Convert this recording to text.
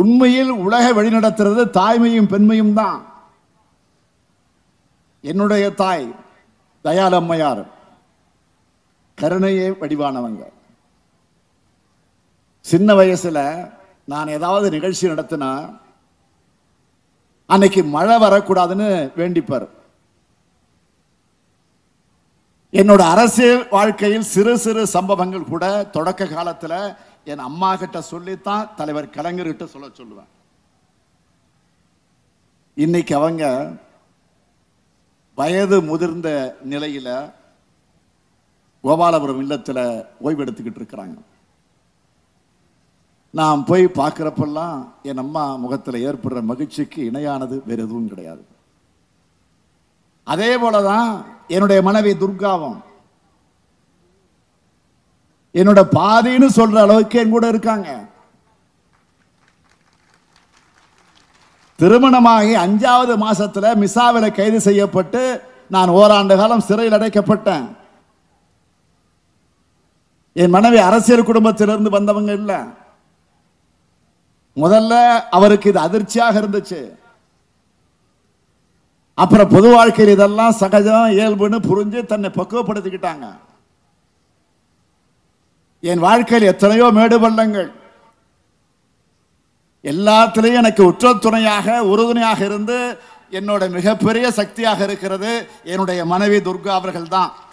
உண்மையில் உலக வழிநடத்துறது தாய்மையும் பெண்மையும் தான் என்னுடைய தாய் தயாலம்மையார் கருணையே வடிவானவங்க சின்ன வயசுல நான் ஏதாவது நிகழ்ச்சி நடத்தினா அன்னைக்கு மழை வரக்கூடாதுன்னு வேண்டிப்பார் என்னோட அரசியல் வாழ்க்கையில் சிறு சிறு சம்பவங்கள் கூட தொடக்க காலத்தில் என் அம்மா கிட்ட சொல்லித்தான் தலைவர் கலைஞர்கிட்ட சொல்ல சொல்லுவேன் இன்னைக்கு அவங்க வயது முதிர்ந்த நிலையில கோபாலபுரம் இல்லத்தில் ஓய்வெடுத்துக்கிட்டு இருக்கிறாங்க நான் போய் பார்க்குறப்பெல்லாம் என் அம்மா முகத்தில் ஏற்படுற மகிழ்ச்சிக்கு இணையானது வேறு எதுவும் கிடையாது அதே போல தான் என்னுடைய மனைவி துர்காவும் என்னோட பாதின்னு சொல்ற அளவுக்கு என் கூட இருக்காங்க திருமணமாகி அஞ்சாவது மாசத்துல மிசாவில் கைது செய்யப்பட்டு நான் ஓராண்டு காலம் சிறையில் அடைக்கப்பட்டேன் என் மனைவி அரசியல் குடும்பத்திலிருந்து வந்தவங்க இல்லை முதல்ல அவருக்கு இது அதிர்ச்சியாக இருந்துச்சு அப்புறம் பொது வாழ்க்கையில் இதெல்லாம் சகஜம் இயல்புன்னு புரிஞ்சு தன்னை பக்குவப்படுத்திக்கிட்டாங்க என் வாழ்க்கையில் எத்தனையோ மேடு பள்ளங்கள் எல்லாத்திலையும் எனக்கு உற்ற துணையாக உறுதுணையாக இருந்து என்னோட மிகப்பெரிய சக்தியாக இருக்கிறது என்னுடைய மனைவி துர்கா அவர்கள் தான்